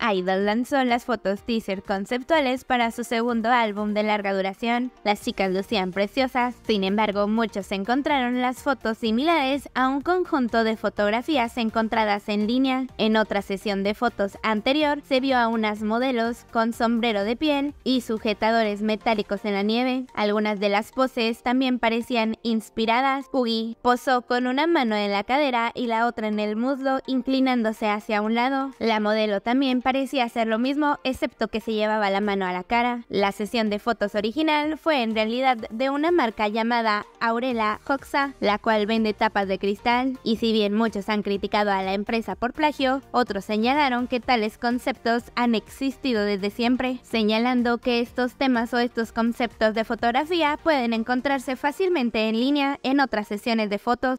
Idol lanzó las fotos teaser conceptuales para su segundo álbum de larga duración. Las chicas lucían preciosas, sin embargo muchos encontraron las fotos similares a un conjunto de fotografías encontradas en línea. En otra sesión de fotos anterior se vio a unas modelos con sombrero de piel y sujetadores metálicos en la nieve. Algunas de las poses también parecían inspiradas. Puggy posó con una mano en la cadera y la otra en el muslo inclinándose hacia un lado. La modelo también parecía hacer lo mismo excepto que se llevaba la mano a la cara. La sesión de fotos original fue en realidad de una marca llamada Aurela Coxa, la cual vende tapas de cristal, y si bien muchos han criticado a la empresa por plagio, otros señalaron que tales conceptos han existido desde siempre, señalando que estos temas o estos conceptos de fotografía pueden encontrarse fácilmente en línea en otras sesiones de fotos.